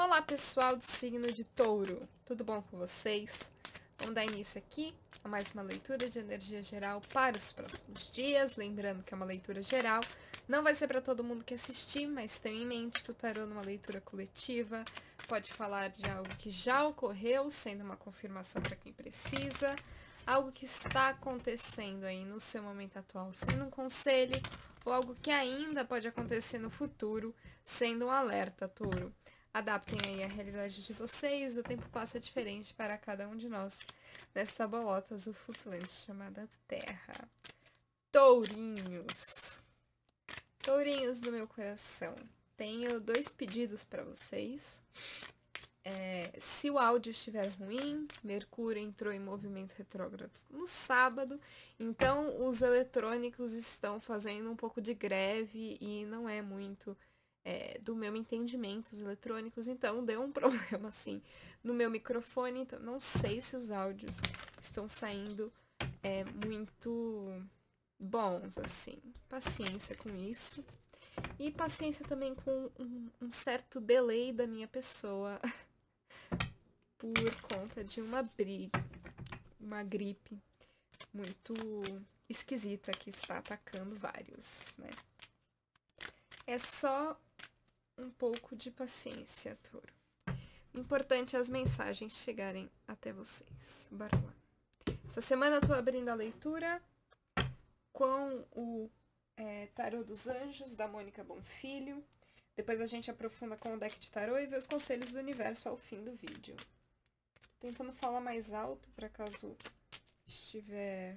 Olá pessoal do signo de touro, tudo bom com vocês? Vamos dar início aqui a mais uma leitura de energia geral para os próximos dias, lembrando que é uma leitura geral, não vai ser para todo mundo que assistir, mas tenha em mente que o tarô numa leitura coletiva pode falar de algo que já ocorreu, sendo uma confirmação para quem precisa, algo que está acontecendo aí no seu momento atual, sendo um conselho, ou algo que ainda pode acontecer no futuro, sendo um alerta, touro. Adaptem aí a realidade de vocês, o tempo passa diferente para cada um de nós nessa bolota azul flutuante chamada Terra. Tourinhos! Tourinhos do meu coração, tenho dois pedidos para vocês. É, se o áudio estiver ruim, Mercúrio entrou em movimento retrógrado no sábado, então os eletrônicos estão fazendo um pouco de greve e não é muito é, do meu entendimento os eletrônicos, então deu um problema assim no meu microfone, então não sei se os áudios estão saindo é, muito bons, assim. Paciência com isso. E paciência também com um, um certo delay da minha pessoa por conta de uma briga, uma gripe muito esquisita que está atacando vários, né? É só um pouco de paciência, touro. Importante as mensagens chegarem até vocês. Bora lá. Essa semana eu tô abrindo a leitura com o é, Tarô dos Anjos, da Mônica Bonfilho. Depois a gente aprofunda com o deck de tarô e vê os conselhos do universo ao fim do vídeo. Tô tentando falar mais alto para caso estiver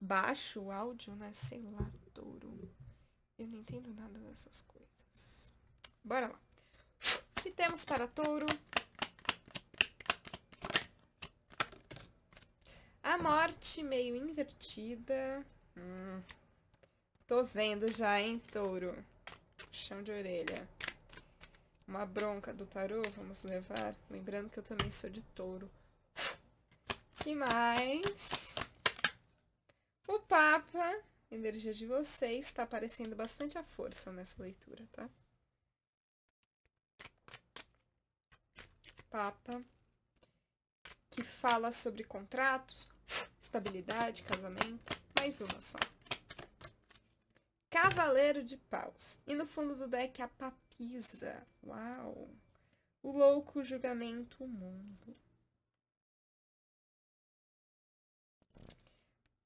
baixo o áudio, né? Sei lá, touro. Eu não entendo nada dessas coisas. Bora lá. O que temos para touro? A morte meio invertida. Hum, tô vendo já, hein, touro? Chão de orelha. Uma bronca do tarô, vamos levar. Lembrando que eu também sou de touro. E mais? O Papa, energia de vocês, está aparecendo bastante a força nessa leitura, tá? Papa, que fala sobre contratos, estabilidade, casamento. Mais uma só. Cavaleiro de Paus. E no fundo do deck a Papisa. Uau! O louco julgamento o mundo.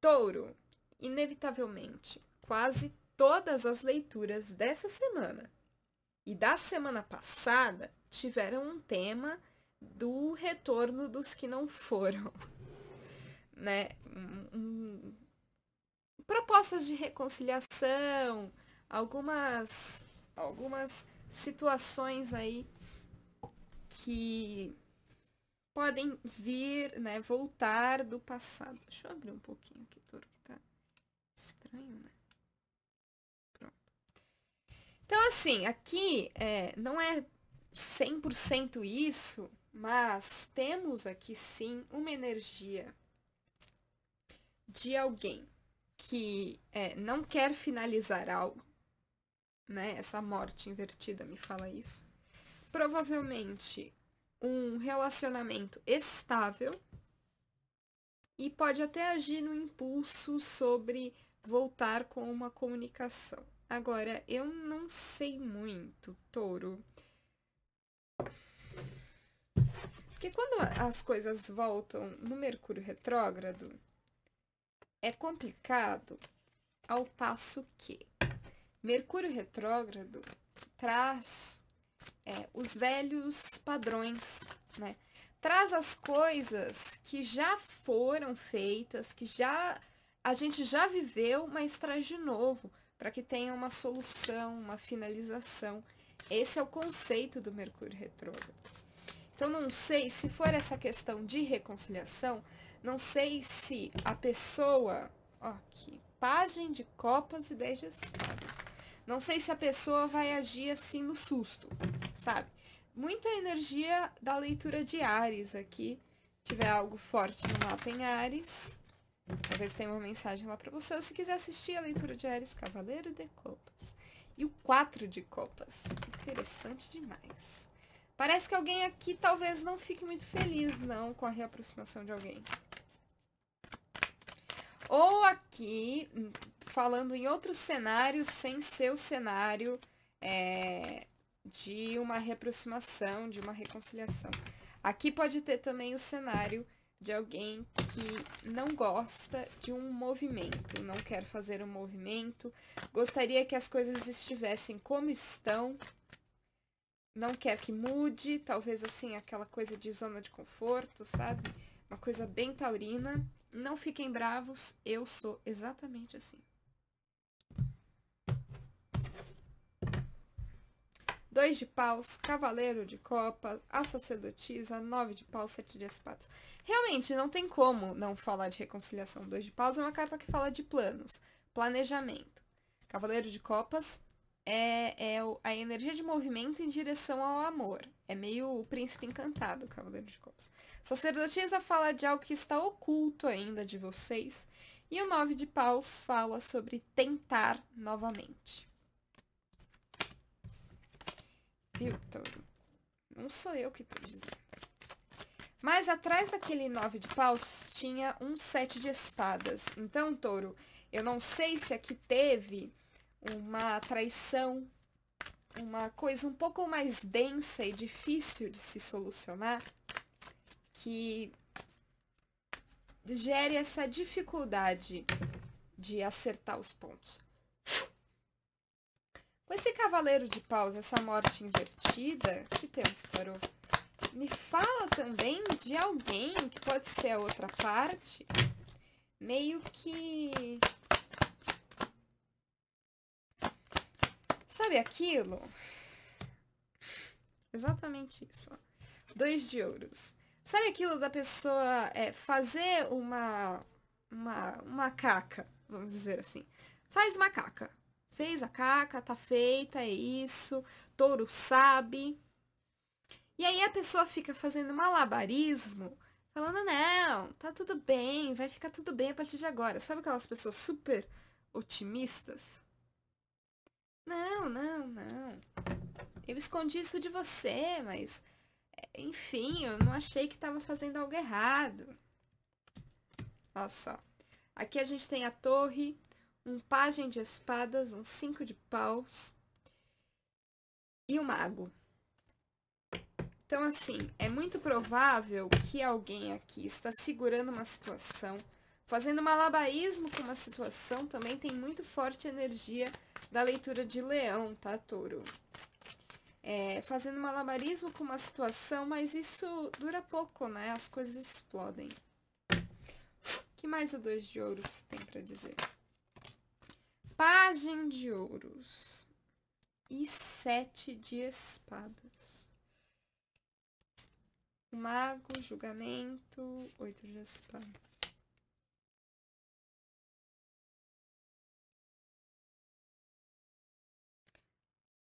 Touro. Inevitavelmente, quase todas as leituras dessa semana e da semana passada tiveram um tema do retorno dos que não foram, né? propostas de reconciliação, algumas algumas situações aí que podem vir, né, voltar do passado. Deixa eu abrir um pouquinho aqui, Toro, que tá estranho, né? Pronto. Então, assim, aqui é, não é 100% isso, mas temos aqui sim uma energia de alguém que é, não quer finalizar algo, né? Essa morte invertida me fala isso. Provavelmente um relacionamento estável e pode até agir no impulso sobre voltar com uma comunicação. Agora, eu não sei muito, touro. Porque quando as coisas voltam no Mercúrio retrógrado, é complicado ao passo que Mercúrio retrógrado traz é, os velhos padrões, né? Traz as coisas que já foram feitas, que já a gente já viveu, mas traz de novo, para que tenha uma solução, uma finalização. Esse é o conceito do Mercúrio retrógrado. Então não sei se for essa questão de reconciliação, não sei se a pessoa, ó, aqui, página de copas e degestivas. Não sei se a pessoa vai agir assim no susto, sabe? Muita energia da leitura de Ares aqui. Se tiver algo forte no mapa em Ares, talvez tenha uma mensagem lá para você. Ou se quiser assistir a leitura de Ares, Cavaleiro de Copas. E o 4 de Copas. Interessante demais. Parece que alguém aqui talvez não fique muito feliz, não, com a reaproximação de alguém. Ou aqui, hum, falando em outro cenário, sem ser o cenário é, de uma reaproximação, de uma reconciliação. Aqui pode ter também o cenário de alguém que não gosta de um movimento, não quer fazer um movimento, gostaria que as coisas estivessem como estão, não quer que mude, talvez assim, aquela coisa de zona de conforto, sabe? Uma coisa bem taurina. Não fiquem bravos, eu sou exatamente assim. Dois de paus, cavaleiro de copa, a sacerdotisa, nove de paus, sete de espadas. Realmente, não tem como não falar de reconciliação. Dois de paus é uma carta que fala de planos, planejamento. Cavaleiro de copas é, é a energia de movimento em direção ao amor. É meio o príncipe encantado, o Cavaleiro de Copas. Sacerdotisa fala de algo que está oculto ainda de vocês. E o Nove de Paus fala sobre tentar novamente. Viu, Touro? Não sou eu que estou dizendo. Mas atrás daquele nove de paus tinha um sete de espadas. Então, Touro, eu não sei se aqui teve uma traição, uma coisa um pouco mais densa e difícil de se solucionar, que gere essa dificuldade de acertar os pontos. Com esse cavaleiro de paus, essa morte invertida, que temos, tarô? Me fala também de alguém que pode ser a outra parte, meio que Sabe aquilo? Exatamente isso. Dois de ouros. Sabe aquilo da pessoa é, fazer uma, uma, uma caca, vamos dizer assim? Faz uma caca. Fez a caca, tá feita, é isso. Touro sabe. E aí a pessoa fica fazendo malabarismo, falando, não, tá tudo bem, vai ficar tudo bem a partir de agora. Sabe aquelas pessoas super otimistas? Não, não, não. Eu escondi isso de você, mas. Enfim, eu não achei que estava fazendo algo errado. Olha só. Aqui a gente tem a torre, um pajem de espadas, um cinco de paus e o um mago. Então, assim, é muito provável que alguém aqui está segurando uma situação, fazendo malabarismo com uma situação, também tem muito forte energia da leitura de Leão, tá, Touro? É, fazendo malabarismo com uma situação, mas isso dura pouco, né? As coisas explodem. O que mais o Dois de Ouros tem para dizer? Página de Ouros e Sete de Espadas. O Mago, Julgamento, Oito de Espadas.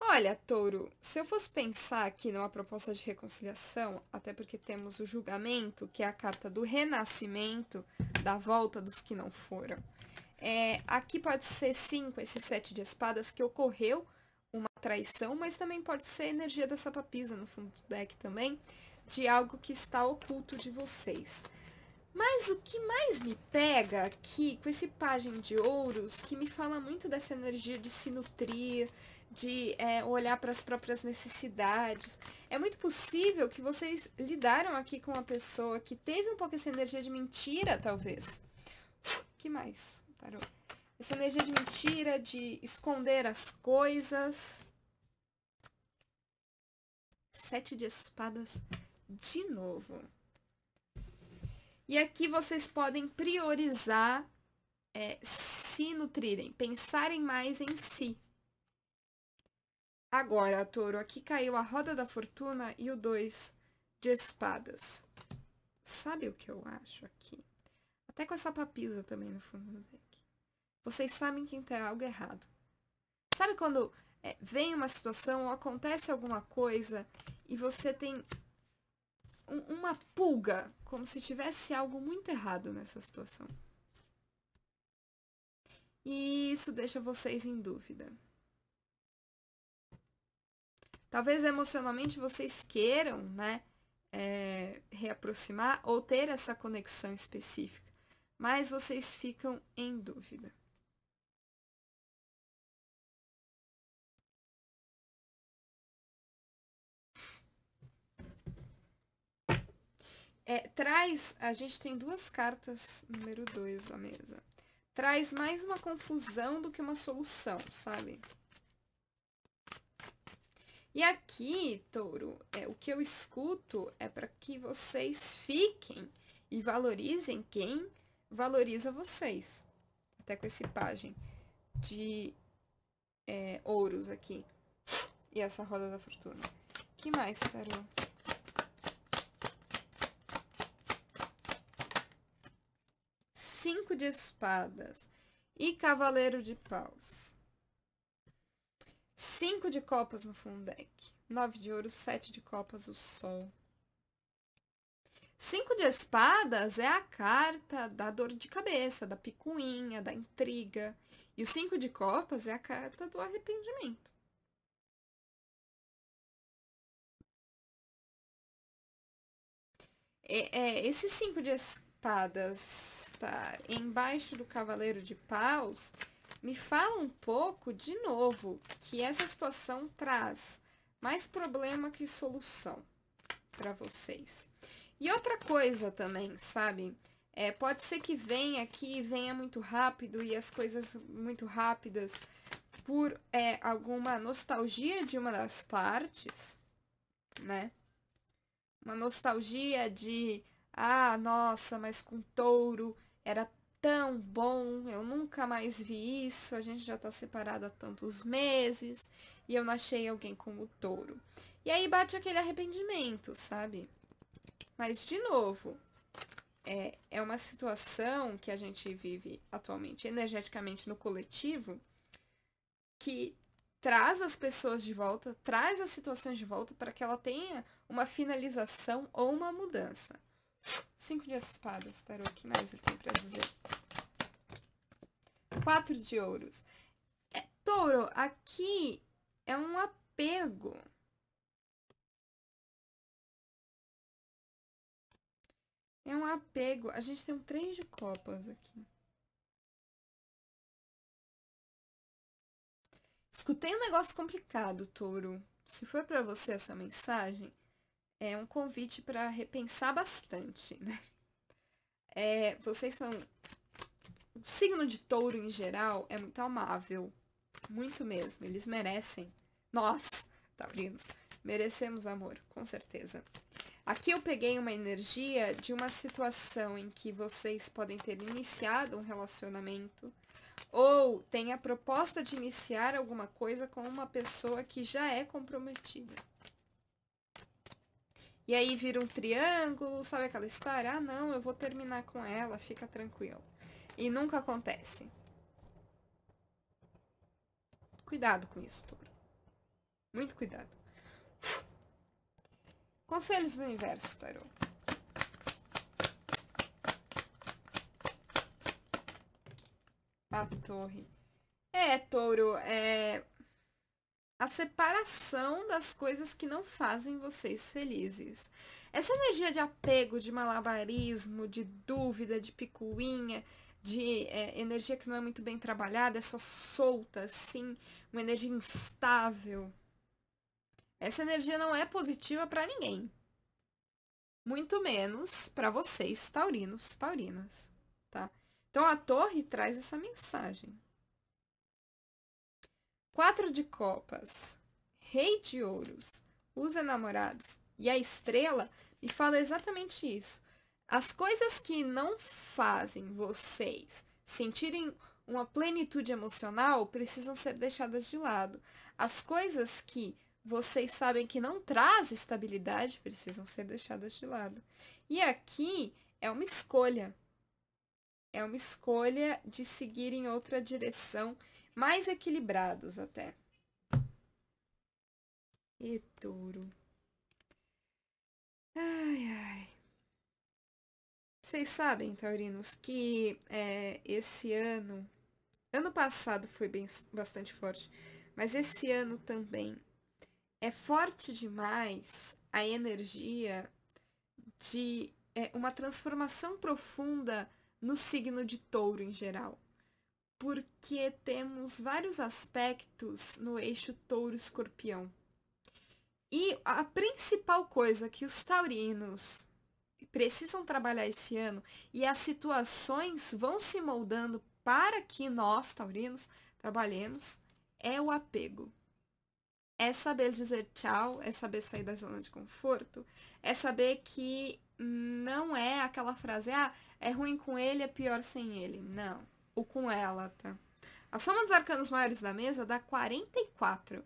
Olha, Touro, se eu fosse pensar aqui numa proposta de reconciliação, até porque temos o julgamento, que é a carta do renascimento, da volta dos que não foram. É, aqui pode ser, sim, com esse sete de espadas, que ocorreu uma traição, mas também pode ser a energia dessa papisa no fundo do deck também, de algo que está oculto de vocês. Mas o que mais me pega aqui, com esse pajem de ouros, que me fala muito dessa energia de se nutrir, de é, olhar para as próprias necessidades. É muito possível que vocês lidaram aqui com uma pessoa que teve um pouco essa energia de mentira, talvez. que mais, parou Essa energia de mentira, de esconder as coisas. Sete de espadas de novo. E aqui vocês podem priorizar é, se nutrirem, pensarem mais em si Agora, touro, aqui caiu a roda da fortuna e o 2 de espadas. Sabe o que eu acho aqui? Até com essa papisa também no fundo do deck. Vocês sabem que tem algo errado. Sabe quando é, vem uma situação ou acontece alguma coisa e você tem um, uma pulga, como se tivesse algo muito errado nessa situação? E isso deixa vocês em dúvida. Talvez emocionalmente vocês queiram, né? É, reaproximar ou ter essa conexão específica, mas vocês ficam em dúvida. É, traz, a gente tem duas cartas número 2 da mesa. Traz mais uma confusão do que uma solução, sabe? E aqui, touro, é, o que eu escuto é para que vocês fiquem e valorizem quem valoriza vocês. Até com esse página de é, ouros aqui. E essa roda da fortuna. que mais, tarô? Cinco de espadas e cavaleiro de paus. 5 de copas no fundo deck. 9 de ouro, 7 de copas, o sol. 5 de espadas é a carta da dor de cabeça, da picuinha, da intriga. E o 5 de copas é a carta do arrependimento. É, é, esse 5 de espadas tá embaixo do cavaleiro de paus me fala um pouco, de novo, que essa situação traz mais problema que solução para vocês. E outra coisa também, sabe? É, pode ser que venha aqui, venha muito rápido e as coisas muito rápidas por é, alguma nostalgia de uma das partes, né? Uma nostalgia de, ah, nossa, mas com touro era tão bom, eu nunca mais vi isso, a gente já tá separado há tantos meses e eu não achei alguém como o touro. E aí bate aquele arrependimento, sabe? Mas, de novo, é, é uma situação que a gente vive atualmente energeticamente no coletivo que traz as pessoas de volta, traz as situações de volta para que ela tenha uma finalização ou uma mudança. Cinco de espadas, tarô, o que mais ele tem pra dizer? Quatro de ouros. É, touro, aqui é um apego. É um apego. A gente tem um três de copas aqui. Escutei um negócio complicado, touro. Se foi para você essa mensagem, é um convite para repensar bastante, né? É, vocês são. O signo de touro em geral é muito amável. Muito mesmo. Eles merecem. Nós, taurinos, merecemos amor, com certeza. Aqui eu peguei uma energia de uma situação em que vocês podem ter iniciado um relacionamento ou tem a proposta de iniciar alguma coisa com uma pessoa que já é comprometida. E aí vira um triângulo, sabe aquela história? Ah, não, eu vou terminar com ela, fica tranquilo. E nunca acontece. Cuidado com isso tudo. Muito cuidado. Conselhos do Universo, touro A torre. É, touro, é a separação das coisas que não fazem vocês felizes. Essa energia de apego, de malabarismo, de dúvida, de picuinha, de é, energia que não é muito bem trabalhada, é só solta, assim, uma energia instável. Essa energia não é positiva para ninguém. Muito menos para vocês, taurinos, taurinas, tá? Então a torre traz essa mensagem. Quatro de copas, rei de ouros, os enamorados e a estrela me fala exatamente isso. As coisas que não fazem vocês sentirem uma plenitude emocional precisam ser deixadas de lado. As coisas que vocês sabem que não trazem estabilidade precisam ser deixadas de lado. E aqui é uma escolha. É uma escolha de seguir em outra direção mais equilibrados até. E touro. Ai, ai. Vocês sabem, taurinos, que é, esse ano... Ano passado foi bem, bastante forte, mas esse ano também é forte demais a energia de é, uma transformação profunda no signo de touro em geral porque temos vários aspectos no eixo touro-escorpião. E a principal coisa que os taurinos precisam trabalhar esse ano e as situações vão se moldando para que nós, taurinos, trabalhemos, é o apego. É saber dizer tchau, é saber sair da zona de conforto, é saber que não é aquela frase, ah, é ruim com ele, é pior sem ele. Não ou com ela, tá? A soma dos arcanos maiores da mesa dá 44,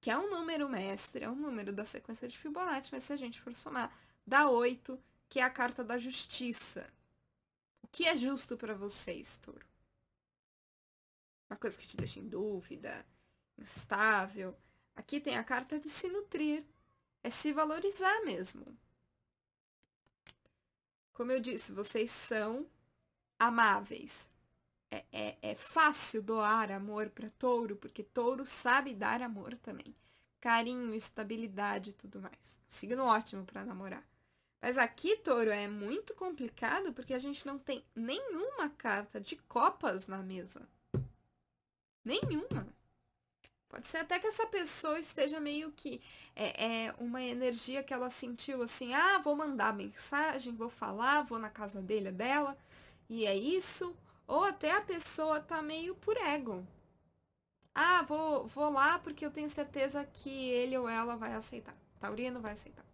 que é um número mestre, é um número da sequência de Fibonacci, mas se a gente for somar, dá 8, que é a carta da justiça. O que é justo para vocês, touro? Uma coisa que te deixa em dúvida, instável. Aqui tem a carta de se nutrir, é se valorizar mesmo. Como eu disse, vocês são amáveis, é, é, é fácil doar amor para touro, porque touro sabe dar amor também. Carinho, estabilidade e tudo mais. Signo ótimo para namorar. Mas aqui, touro, é muito complicado porque a gente não tem nenhuma carta de copas na mesa. Nenhuma. Pode ser até que essa pessoa esteja meio que é, é, uma energia que ela sentiu assim, ah, vou mandar mensagem, vou falar, vou na casa dele, é dela, e é isso. Ou até a pessoa tá meio por ego. Ah, vou, vou lá porque eu tenho certeza que ele ou ela vai aceitar. Taurino vai aceitar.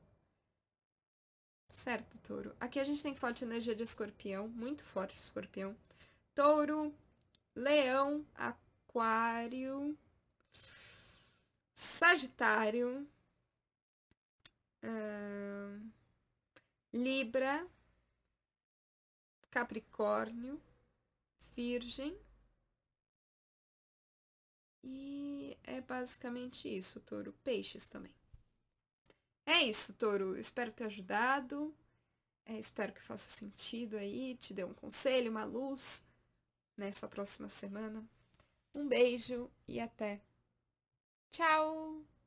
Certo, touro. Aqui a gente tem forte energia de escorpião, muito forte escorpião. Touro, leão, aquário, sagitário, libra, capricórnio, virgem. E é basicamente isso, touro. Peixes também. É isso, touro. Espero ter ajudado. É, espero que faça sentido aí, te dê um conselho, uma luz nessa próxima semana. Um beijo e até. Tchau!